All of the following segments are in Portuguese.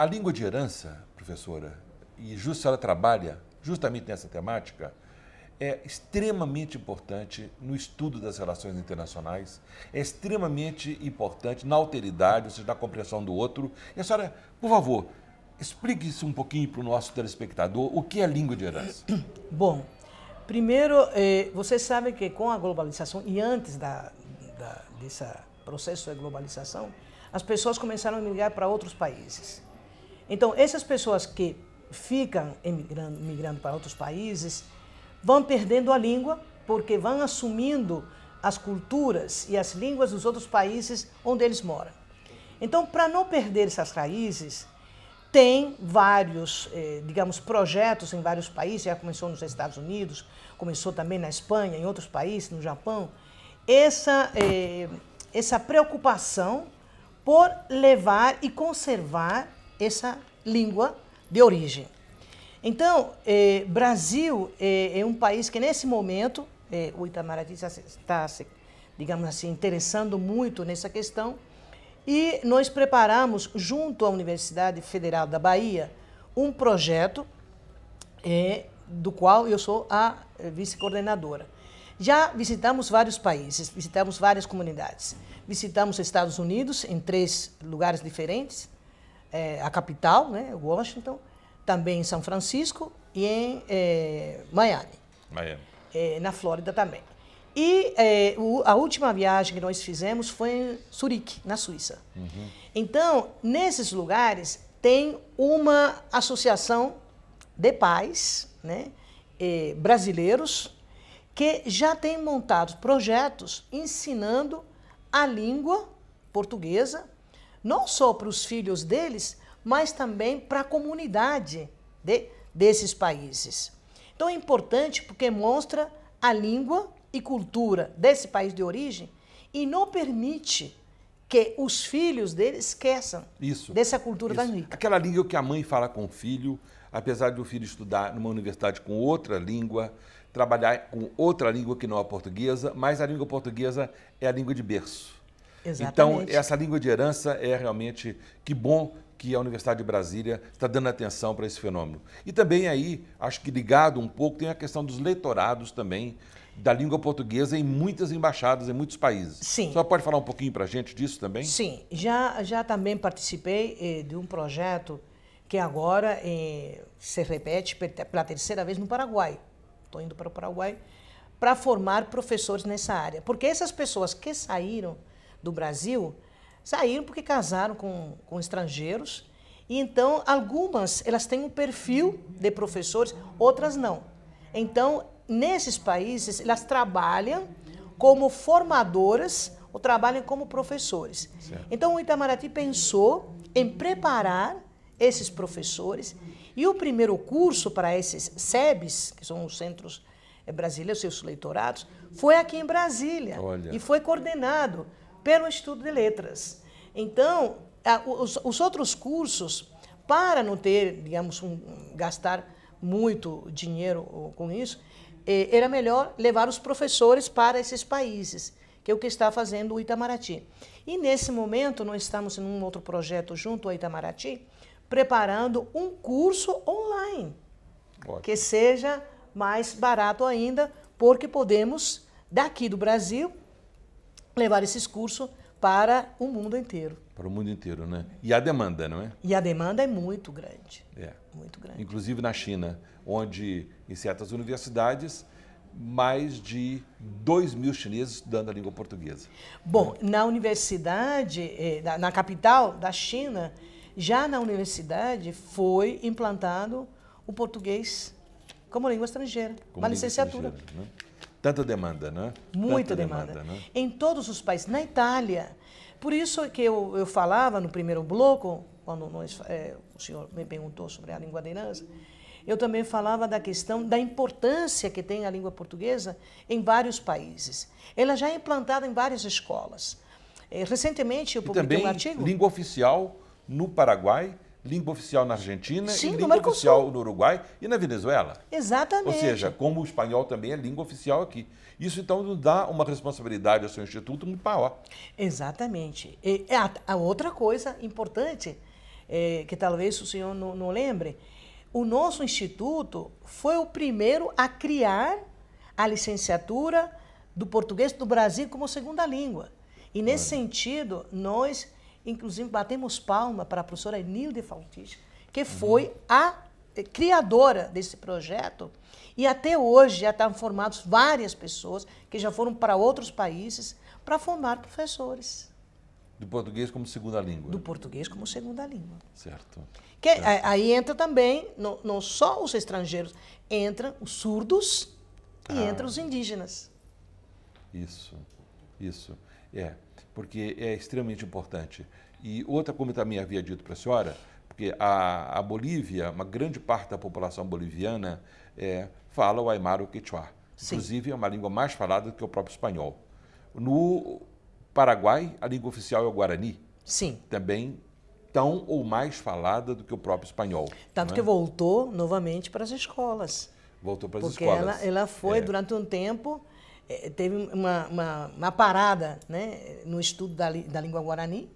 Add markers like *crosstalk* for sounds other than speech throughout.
A língua de herança, professora, e justo ela trabalha justamente nessa temática, é extremamente importante no estudo das relações internacionais, é extremamente importante na alteridade, ou seja, na compreensão do outro. E a senhora, por favor, explique isso um pouquinho para o nosso telespectador, o que é língua de herança? *coughs* Bom, primeiro, eh, você vocês sabem que com a globalização e antes da, da, desse processo de globalização, as pessoas começaram a migrar para outros países. Então, essas pessoas que ficam emigrando, migrando para outros países vão perdendo a língua porque vão assumindo as culturas e as línguas dos outros países onde eles moram. Então, para não perder essas raízes, tem vários, eh, digamos, projetos em vários países, já começou nos Estados Unidos, começou também na Espanha, em outros países, no Japão, essa, eh, essa preocupação por levar e conservar essa língua de origem. Então, eh, Brasil eh, é um país que nesse momento, eh, o Itamaraty está, está, digamos assim, interessando muito nessa questão, e nós preparamos, junto à Universidade Federal da Bahia, um projeto eh, do qual eu sou a eh, vice-coordenadora. Já visitamos vários países, visitamos várias comunidades. Visitamos Estados Unidos em três lugares diferentes, é, a capital, né, Washington, também em São Francisco e em é, Miami. Miami. É, na Flórida também. E é, o, a última viagem que nós fizemos foi em Zurique, na Suíça. Uhum. Então, nesses lugares tem uma associação de pais né, é, brasileiros que já tem montado projetos ensinando a língua portuguesa não só para os filhos deles, mas também para a comunidade de, desses países. Então é importante porque mostra a língua e cultura desse país de origem e não permite que os filhos deles esqueçam isso, dessa cultura isso. da língua. Aquela língua que a mãe fala com o filho, apesar do filho estudar numa universidade com outra língua, trabalhar com outra língua que não a portuguesa, mas a língua portuguesa é a língua de berço. Então, Exatamente. Então, essa língua de herança é realmente que bom que a Universidade de Brasília está dando atenção para esse fenômeno. E também aí, acho que ligado um pouco, tem a questão dos leitorados também da língua portuguesa em muitas embaixadas, em muitos países. Sim. Só pode falar um pouquinho para a gente disso também? Sim. Já, já também participei eh, de um projeto que agora eh, se repete pela terceira vez no Paraguai. Estou indo para o Paraguai para formar professores nessa área. Porque essas pessoas que saíram do Brasil saíram porque casaram com, com estrangeiros. E então, algumas elas têm um perfil de professores, outras não. Então, nesses países, elas trabalham como formadoras ou trabalham como professores. Certo. Então, o Itamaraty pensou em preparar esses professores e o primeiro curso para esses SEBs, que são os centros eh, brasileiros, seus leitorados, foi aqui em Brasília Olha. e foi coordenado pelo estudo de letras. Então, a, os, os, outros cursos, para não ter, digamos, um, gastar muito dinheiro com isso, eh, era melhor levar os professores para esses países, que é o que está fazendo o Itamaraty. E nesse momento, nós estamos em um outro projeto junto ao Itamaraty, preparando um curso online, Ótimo. que seja mais barato ainda, porque podemos, daqui do Brasil, levar esses cursos para o mundo inteiro. Para o mundo inteiro, né? E a demanda, não é? E a demanda é muito grande. É. Muito grande. Inclusive na China, onde em certas universidades mais de 2 mil chineses estudando a língua portuguesa. Bom, na universidade, eh, na capital da China, já na universidade foi implantado o português como língua estrangeira, como uma língua licenciatura. Estrangeira, né? Tanta demanda, né? Muita Tanta demanda. demanda né? Em todos os países. Na Itália. Por isso que eu, eu falava no primeiro bloco, quando nós, é, o senhor me perguntou sobre a língua de herança, eu também falava da questão da importância que tem a língua portuguesa em vários países. Ela já é implantada em várias escolas. É, recentemente eu publiquei e também, um artigo. Língua oficial no Paraguai língua oficial na Argentina Sim, e língua oficial no Uruguai e na Venezuela. Exatamente. Ou seja, como o espanhol também é língua oficial aqui. Isso então nos dá uma responsabilidade ao seu instituto muito maior. Exatamente. E a, outra coisa importante, é, que talvez o senhor não, não lembre, o nosso instituto foi o primeiro a criar a licenciatura do português do Brasil como segunda língua. E nesse sentido, nós Inclusive, batemos palma para a professora Enilde Faltis, que foi a eh, criadora desse projeto. E até hoje já estão formados várias pessoas que já foram para outros países para formar professores. Do português como segunda língua. Do né? português como segunda língua. Certo. Que, certo. Aí entra também, não, não, só os estrangeiros, entram os surdos ah. e entram os indígenas. Isso, isso. É porque é extremamente importante. E outra, como eu também havia dito para a senhora, porque a, a, Bolívia, uma grande parte da população boliviana é, fala o aimara ou quechua. Sim. Inclusive, é uma língua mais falada do que o próprio espanhol. No Paraguai, a língua oficial é o guarani. Sim. Também tão ou mais falada do que o próprio espanhol. Tanto é? que voltou novamente para as escolas. Voltou para as porque escolas. Porque ela, ela foi, é. durante um tempo, é, teve uma, uma, uma, parada né, no estudo da, da língua guarani,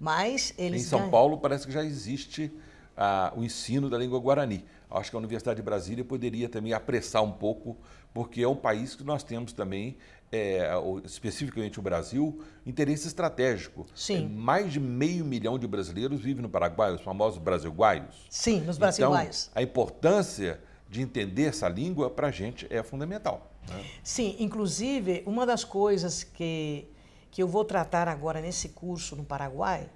mas eles. Em São ganham... Paulo parece que já existe ah, o ensino da língua guarani. Acho que a Universidade de Brasília poderia também apressar um pouco, porque é um país que nós temos também, é, especificamente o Brasil, interesse estratégico. Sim. É, mais de meio milhão de brasileiros vivem no Paraguai, os famosos brasilguaios. Sim, nos brasilguaios. Então, a importância de entender essa língua para a gente é fundamental. Né? Sim, inclusive, uma das coisas que, que eu vou tratar agora nesse curso no Paraguai,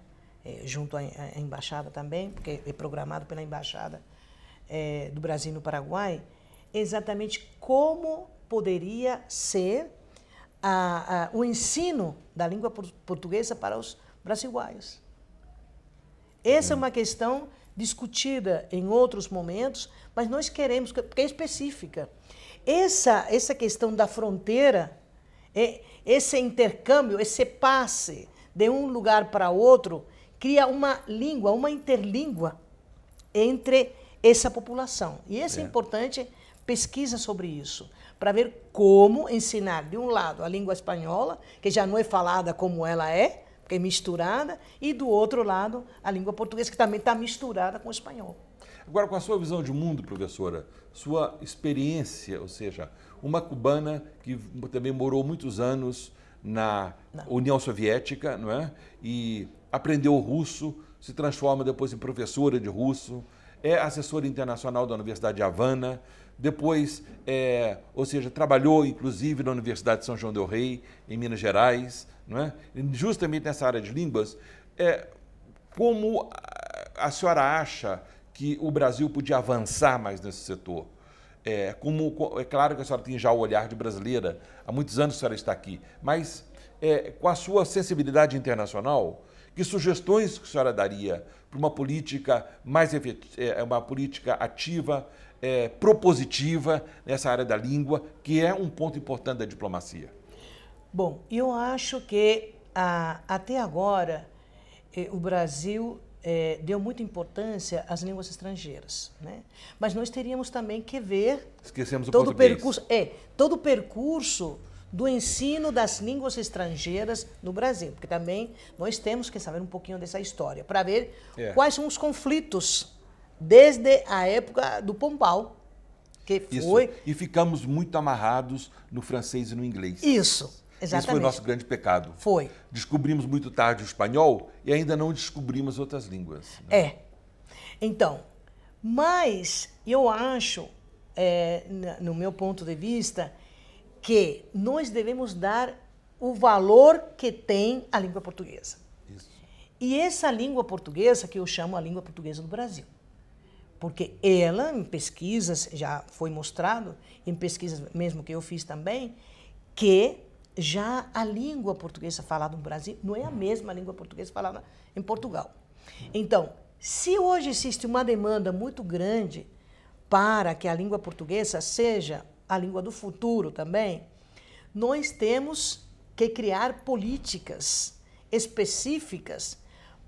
é, junto à, Embaixada também, porque é programado pela Embaixada é, do Brasil no Paraguai, é exatamente como poderia ser a, a, o ensino da língua portuguesa para os brasileiros. Essa é uma questão discutida em outros momentos, mas nós queremos, porque é específica. Essa, essa questão da fronteira, é, esse intercâmbio, esse passe de um lugar para outro, cria uma língua, uma interlíngua entre essa população. E isso é, é importante pesquisa sobre isso, para ver como ensinar, de um lado, a língua espanhola, que já não é falada como ela é, porque é misturada, e do outro lado, a língua portuguesa, que também está misturada com o espanhol. Agora, com a sua visão de mundo, professora, sua experiência, ou seja, uma cubana que também morou muitos anos na não. União Soviética, não é? E aprendeu russo, se transforma depois em professora de russo, é assessora internacional da Universidade de Havana, depois, é, ou seja, trabalhou inclusive na Universidade de São João del Rei, em Minas Gerais, não é? justamente nessa área de línguas. É, como a senhora acha que o Brasil podia avançar mais nesse setor. É, como, é claro que a senhora tem já o olhar de brasileira, há muitos anos a senhora está aqui, mas é, com a sua sensibilidade internacional, que sugestões que a senhora daria para uma política mais é, é, uma política ativa, é, propositiva nessa área da língua, que é um ponto importante da diplomacia? Bom, eu acho que a, ah, até agora é, o Brasil é, deu muita importância às línguas estrangeiras, né? Mas nós teríamos também que ver Esquecemos todo o, o percurso é todo o percurso do ensino das línguas estrangeiras no Brasil, porque também nós temos que saber um pouquinho dessa história para ver é. quais são os conflitos desde a época do Pombal que Isso. foi e ficamos muito amarrados no francês e no inglês. Isso. Exatamente. Esse foi o nosso grande pecado. Foi. Descobrimos muito tarde o espanhol e ainda não descobrimos outras línguas. Né? É. Então, mas eu acho, é, no meu ponto de vista, que nós devemos dar o valor que tem a língua portuguesa. Isso. E essa língua portuguesa que eu chamo a língua portuguesa do Brasil porque ela, em pesquisas, já foi mostrado, em pesquisas mesmo que eu fiz também, que já a língua portuguesa falada no Brasil não é a mesma língua portuguesa falada em Portugal. Então, se hoje existe uma demanda muito grande para que a língua portuguesa seja a língua do futuro também, nós temos que criar políticas específicas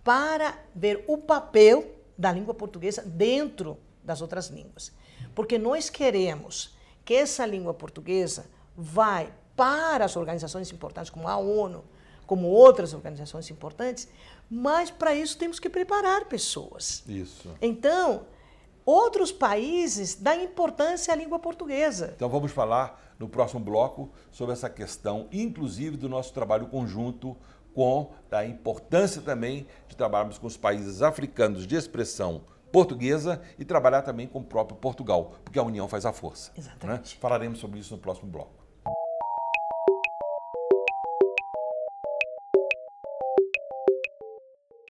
para ver o papel da língua portuguesa dentro das outras línguas. Porque nós queremos que essa língua portuguesa vai para as organizações importantes como a ONU, como outras organizações importantes, mas para isso temos que preparar pessoas. Isso. Então, outros países dão importância à língua portuguesa. Então vamos falar no próximo bloco sobre essa questão, inclusive do nosso trabalho conjunto com a importância também de trabalharmos com os países africanos de expressão portuguesa e trabalhar também com o próprio Portugal, porque a união faz a força. Né? Exatamente. Né? Falaremos sobre isso no próximo bloco.